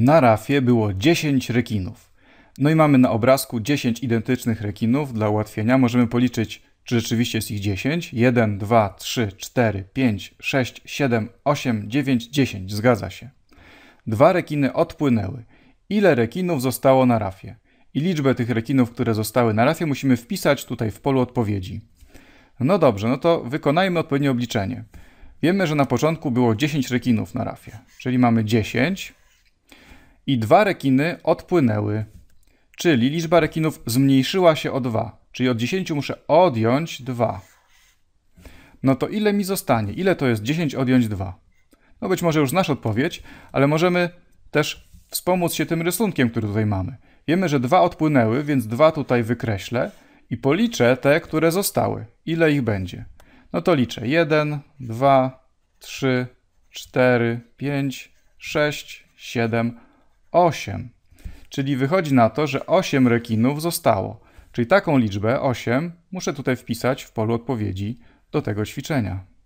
Na rafie było 10 rekinów. No i mamy na obrazku 10 identycznych rekinów. Dla ułatwienia możemy policzyć, czy rzeczywiście jest ich 10. 1, 2, 3, 4, 5, 6, 7, 8, 9, 10. Zgadza się. Dwa rekiny odpłynęły. Ile rekinów zostało na rafie? I liczbę tych rekinów, które zostały na rafie, musimy wpisać tutaj w polu odpowiedzi. No dobrze, no to wykonajmy odpowiednie obliczenie. Wiemy, że na początku było 10 rekinów na rafie, czyli mamy 10 i dwa rekiny odpłynęły. Czyli liczba rekinów zmniejszyła się o 2. Czyli od 10 muszę odjąć 2. No to ile mi zostanie? Ile to jest 10 odjąć 2? No być może już znasz odpowiedź, ale możemy też wspomóc się tym rysunkiem, który tutaj mamy. Wiemy, że 2 odpłynęły, więc 2 tutaj wykreślę i policzę te, które zostały. Ile ich będzie? No to liczę. 1, 2, 3, 4, 5, 6, 7, 8. Czyli wychodzi na to, że 8 rekinów zostało. Czyli taką liczbę 8 muszę tutaj wpisać w polu odpowiedzi do tego ćwiczenia.